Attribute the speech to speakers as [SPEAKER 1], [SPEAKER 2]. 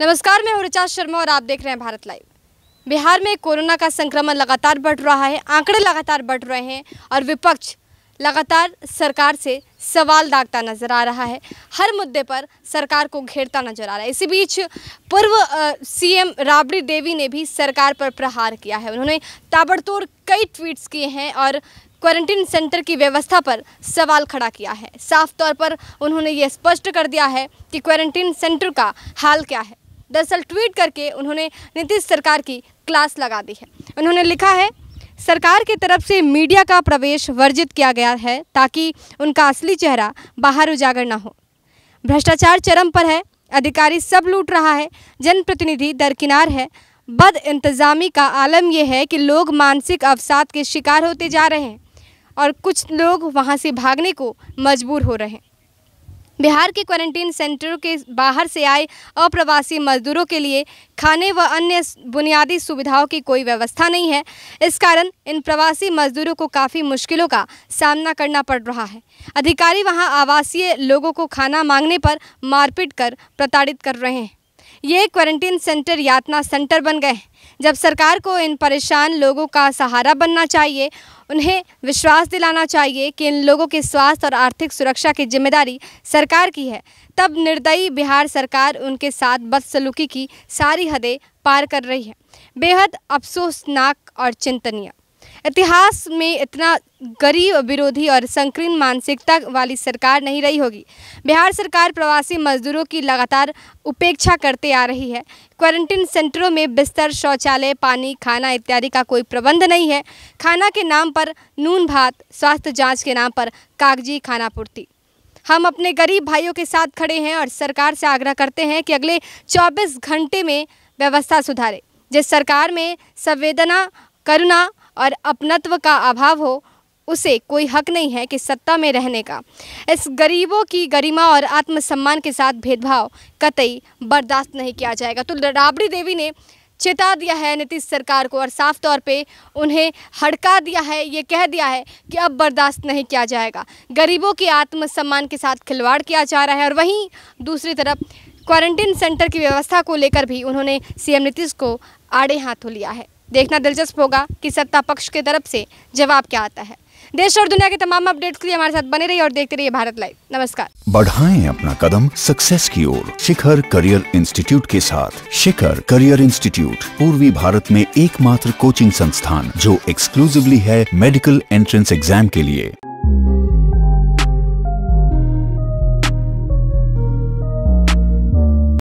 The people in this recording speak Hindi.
[SPEAKER 1] नमस्कार मैं हूँ ऋचा शर्मा और आप देख रहे हैं भारत लाइव बिहार में कोरोना का संक्रमण लगातार बढ़ रहा है आंकड़े लगातार बढ़ रहे हैं और विपक्ष लगातार सरकार से सवाल दागता नजर आ रहा है हर मुद्दे पर सरकार को घेरता नजर आ रहा है इसी बीच पूर्व सीएम राबड़ी देवी ने भी सरकार पर प्रहार किया है उन्होंने ताबड़तोड़ कई ट्वीट्स किए हैं और क्वारंटीन सेंटर की व्यवस्था पर सवाल खड़ा किया है साफ तौर पर उन्होंने ये स्पष्ट कर दिया है कि क्वारंटीन सेंटर का हाल क्या है दरअसल ट्वीट करके उन्होंने नीतीश सरकार की क्लास लगा दी है उन्होंने लिखा है सरकार की तरफ से मीडिया का प्रवेश वर्जित किया गया है ताकि उनका असली चेहरा बाहर उजागर ना हो भ्रष्टाचार चरम पर है अधिकारी सब लूट रहा है जनप्रतिनिधि दरकिनार है बद इंतज़ामी का आलम यह है कि लोग मानसिक अवसाद के शिकार होते जा रहे हैं और कुछ लोग वहाँ से भागने को मजबूर हो रहे हैं बिहार के क्वारंटीन सेंटरों के बाहर से आए अप्रवासी मजदूरों के लिए खाने व अन्य बुनियादी सुविधाओं की कोई व्यवस्था नहीं है इस कारण इन प्रवासी मजदूरों को काफ़ी मुश्किलों का सामना करना पड़ रहा है अधिकारी वहां आवासीय लोगों को खाना मांगने पर मारपीट कर प्रताड़ित कर रहे हैं ये क्वारंटीन सेंटर यातना सेंटर बन गए जब सरकार को इन परेशान लोगों का सहारा बनना चाहिए उन्हें विश्वास दिलाना चाहिए कि इन लोगों के स्वास्थ्य और आर्थिक सुरक्षा की जिम्मेदारी सरकार की है तब निर्दयी बिहार सरकार उनके साथ बदसलूकी की सारी हदें पार कर रही है बेहद अफसोसनाक और चिंतनीय इतिहास में इतना गरीब विरोधी और संकीर्ण मानसिकता वाली सरकार नहीं रही होगी बिहार सरकार प्रवासी मजदूरों की लगातार उपेक्षा करते आ रही है क्वारंटीन सेंटरों में बिस्तर शौचालय पानी खाना इत्यादि का कोई प्रबंध नहीं है खाना के नाम पर नून भात स्वास्थ्य जाँच के नाम पर कागजी खानापूर्ति हम अपने गरीब भाइयों के साथ खड़े हैं और सरकार से आग्रह करते हैं कि अगले 24 घंटे में व्यवस्था सुधारे जिस सरकार में संवेदना करुणा और अपनत्व का अभाव हो उसे कोई हक नहीं है कि सत्ता में रहने का इस गरीबों की गरिमा और आत्मसम्मान के साथ भेदभाव कतई बर्दाश्त नहीं किया जाएगा तो राबड़ी देवी ने चेता दिया है नीतीश सरकार को और साफ तौर पे उन्हें हड़का दिया है ये कह दिया है कि अब बर्दाश्त नहीं किया जाएगा गरीबों के आत्मसम्मान के साथ खिलवाड़ किया जा रहा है और वहीं दूसरी तरफ क्वारंटीन सेंटर की व्यवस्था को लेकर भी उन्होंने सीएम नीतीश को आड़े हाथों लिया है देखना दिलचस्प होगा कि सत्ता पक्ष की तरफ से जवाब क्या आता है देश और दुनिया के तमाम अपडेट्स के लिए हमारे साथ बने रहिए और देखते रहिए भारत लाइव नमस्कार बढ़ाएं अपना कदम सक्सेस की ओर शिखर करियर इंस्टीट्यूट के साथ शिखर करियर इंस्टीट्यूट पूर्वी भारत में एकमात्र कोचिंग संस्थान जो एक्सक्लूसिवली है मेडिकल एंट्रेंस एग्जाम के लिए